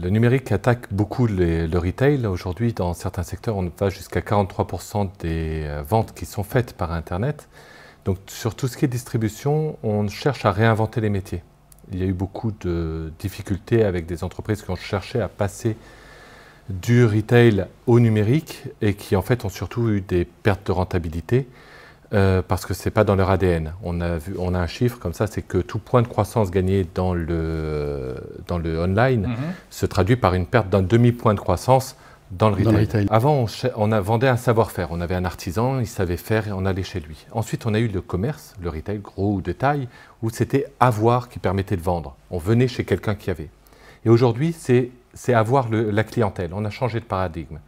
Le numérique attaque beaucoup le retail. Aujourd'hui, dans certains secteurs, on va jusqu'à 43% des euh, ventes qui sont faites par Internet. Donc sur tout ce qui est distribution, on cherche à réinventer les métiers. Il y a eu beaucoup de difficultés avec des entreprises qui ont cherché à passer du retail au numérique et qui en fait ont surtout eu des pertes de rentabilité. Euh, parce que ce n'est pas dans leur ADN. On a, vu, on a un chiffre comme ça, c'est que tout point de croissance gagné dans le, dans le online mhm. se traduit par une perte d'un demi-point de croissance dans le retail. Avant, on, on vendait un savoir-faire. On avait un artisan, il savait faire et on allait chez lui. Ensuite, on a eu le commerce, le retail, gros ou de taille, où c'était avoir qui permettait de vendre. On venait chez quelqu'un qui avait. Et aujourd'hui, c'est avoir la clientèle. On a changé de paradigme.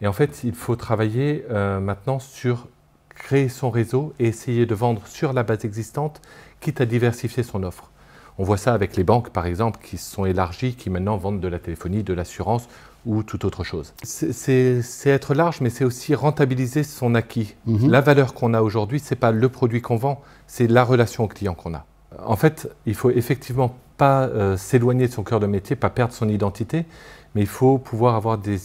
Et en fait, il faut travailler euh, maintenant sur créer son réseau et essayer de vendre sur la base existante, quitte à diversifier son offre. On voit ça avec les banques, par exemple, qui se sont élargies, qui maintenant vendent de la téléphonie, de l'assurance ou toute autre chose. C'est être large, mais c'est aussi rentabiliser son acquis. Mhm. La valeur qu'on a aujourd'hui, ce n'est pas le produit qu'on vend, c'est la relation au client qu'on a. En fait, il faut effectivement pas euh, s'éloigner de son cœur de métier, pas perdre son identité, mais il faut pouvoir avoir des,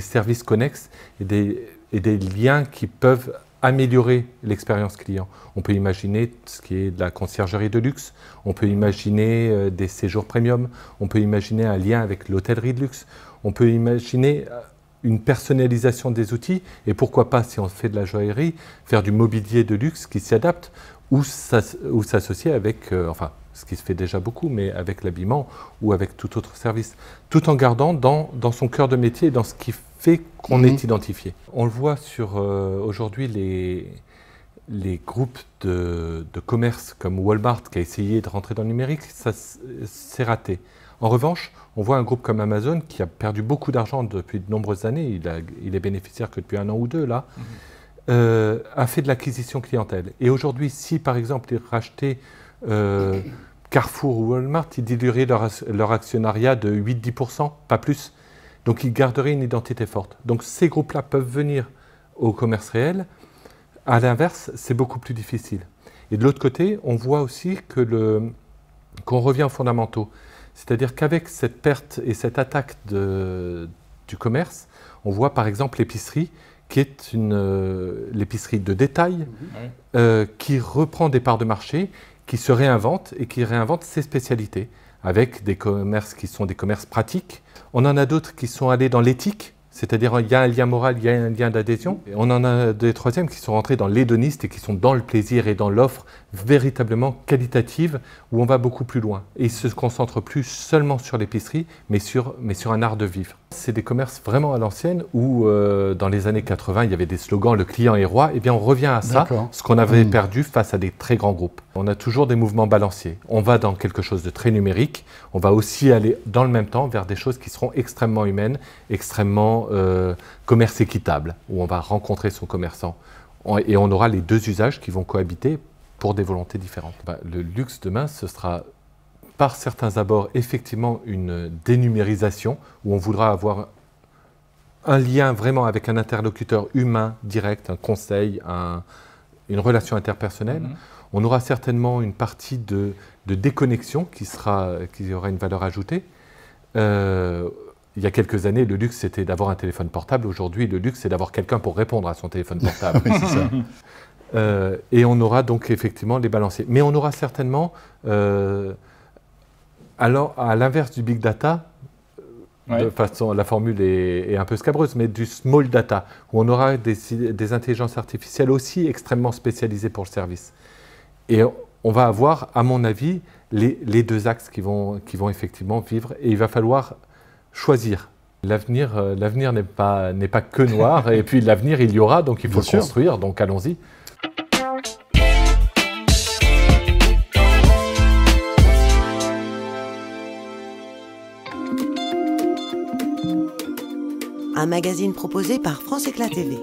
services connexes et des, et des liens qui peuvent améliorer l'expérience client. On peut imaginer ce qui est de la conciergerie de luxe, on peut imaginer euh, des séjours premium, on peut imaginer un lien avec l'hôtellerie de luxe, on peut imaginer euh, une personnalisation des outils et pourquoi pas, si on fait de la joaillerie, faire du mobilier de luxe qui s'adapte adapte ou s'associer avec, euh, enfin, ce qui se fait déjà beaucoup, mais avec l'habillement ou avec tout autre service, tout en gardant dans, dans son cœur de métier dans ce qui fait qu'on mhm. est identifié. On le voit sur euh, aujourd'hui les, les groupes de, de, commerce comme Walmart qui a essayé de rentrer dans le numérique, ça s'est raté. En revanche, on voit un groupe comme Amazon qui a perdu beaucoup d'argent depuis de nombreuses années, il, a, il, est bénéficiaire que depuis un an ou deux là, mhm. euh, a fait de l'acquisition clientèle. Et aujourd'hui, si par exemple il rachetait euh, Carrefour ou Walmart, ils dilueraient leur, actionnariat de 8-10%, pas plus. Donc ils garderaient une identité forte. Donc ces groupes-là peuvent venir au commerce réel. À l'inverse, c'est beaucoup plus difficile. Et de l'autre côté, on voit aussi que le, qu'on revient aux fondamentaux. C'est-à-dire qu'avec cette perte et cette attaque de, du commerce, on voit par exemple l'épicerie, qui est une euh, l'épicerie de détail, mhm. euh, qui reprend des parts de marché qui se réinvente et qui réinvente ses spécialités avec des commerces qui sont des commerces pratiques. On en a d'autres qui sont allés dans l'éthique, c'est-à-dire il y a un lien moral, il y a un lien d'adhésion. On en a des troisièmes qui sont rentrés dans l'hédoniste et qui sont dans le plaisir et dans l'offre véritablement qualitative où on va beaucoup plus loin. Et ils se concentrent plus seulement sur l'épicerie, mais sur, mais sur un art de vivre. C'est des commerces vraiment à l'ancienne où euh, dans les années 80, il y avait des slogans le client est roi. Eh bien, on revient à ça, ce qu'on avait hmm. perdu face à des très grands groupes. On a toujours des mouvements balanciers. On va dans quelque chose de très numérique. On va aussi aller dans le même temps vers des choses qui seront extrêmement humaines, extrêmement euh, commerce équitable, où on va rencontrer son commerçant. Et on aura les deux usages qui vont cohabiter pour des volontés différentes. Bah, le luxe demain, ce sera par certains abords effectivement une dénumérisation où on voudra avoir un lien vraiment avec un interlocuteur humain direct, un conseil, une relation interpersonnelle. Mhm. On aura certainement une partie de, déconnexion qui, sera, qui aura une valeur ajoutée. Euh, il y a quelques années, le luxe, c'était d'avoir un téléphone portable. Aujourd'hui, le luxe, c'est d'avoir quelqu'un pour répondre à son téléphone portable. Euh, et on aura donc effectivement les balanciers. Mais on aura certainement euh, alors, à l'inverse du big data, euh, de façon, la formule est, un peu scabreuse, mais du small data, où on aura des, intelligences artificielles aussi extrêmement spécialisées pour le service. Et on va avoir, à mon avis, les, deux axes qui vont, effectivement vivre. Et il va falloir choisir. L'avenir, euh, l'avenir n'est pas, que noir. et puis l'avenir, il y aura, donc il faut construire. Donc allons-y. un magazine proposé par France Éclat TV.